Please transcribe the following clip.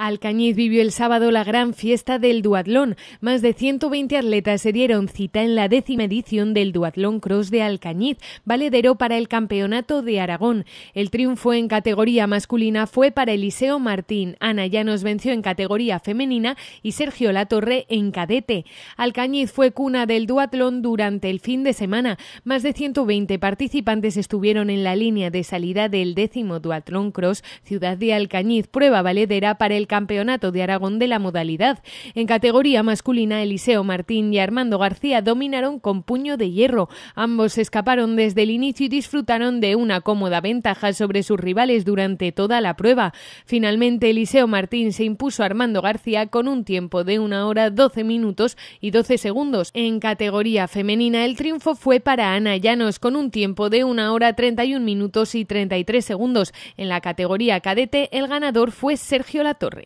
Alcañiz vivió el sábado la gran fiesta del duatlón. Más de 120 atletas se dieron cita en la décima edición del duatlón cross de Alcañiz, valedero para el campeonato de Aragón. El triunfo en categoría masculina fue para Eliseo Martín. Ana Llanos venció en categoría femenina y Sergio Latorre en cadete. Alcañiz fue cuna del duatlón durante el fin de semana. Más de 120 participantes estuvieron en la línea de salida del décimo duatlón cross Ciudad de Alcañiz, prueba valedera para el Campeonato de Aragón de la modalidad. En categoría masculina, Eliseo Martín y Armando García dominaron con puño de hierro. Ambos escaparon desde el inicio y disfrutaron de una cómoda ventaja sobre sus rivales durante toda la prueba. Finalmente, Eliseo Martín se impuso a Armando García con un tiempo de una hora 12 minutos y 12 segundos. En categoría femenina, el triunfo fue para Ana Llanos con un tiempo de una hora 31 minutos y 33 segundos. En la categoría cadete, el ganador fue Sergio Latorre.